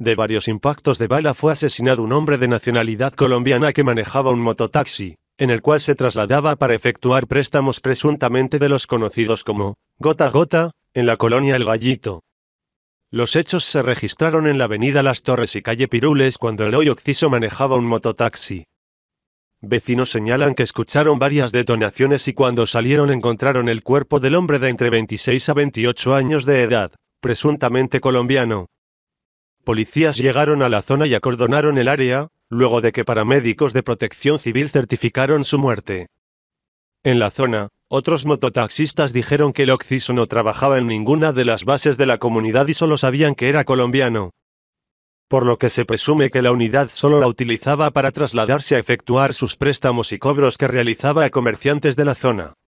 De varios impactos de bala fue asesinado un hombre de nacionalidad colombiana que manejaba un mototaxi, en el cual se trasladaba para efectuar préstamos presuntamente de los conocidos como gota gota, en la colonia El Gallito. Los hechos se registraron en la avenida Las Torres y calle Pirules cuando el hoy Occiso manejaba un mototaxi. Vecinos señalan que escucharon varias detonaciones y cuando salieron encontraron el cuerpo del hombre de entre 26 a 28 años de edad, presuntamente colombiano, policías llegaron a la zona y acordonaron el área, luego de que paramédicos de protección civil certificaron su muerte. En la zona, otros mototaxistas dijeron que el occiso no trabajaba en ninguna de las bases de la comunidad y solo sabían que era colombiano. Por lo que se presume que la unidad solo la utilizaba para trasladarse a efectuar sus préstamos y cobros que realizaba a comerciantes de la zona.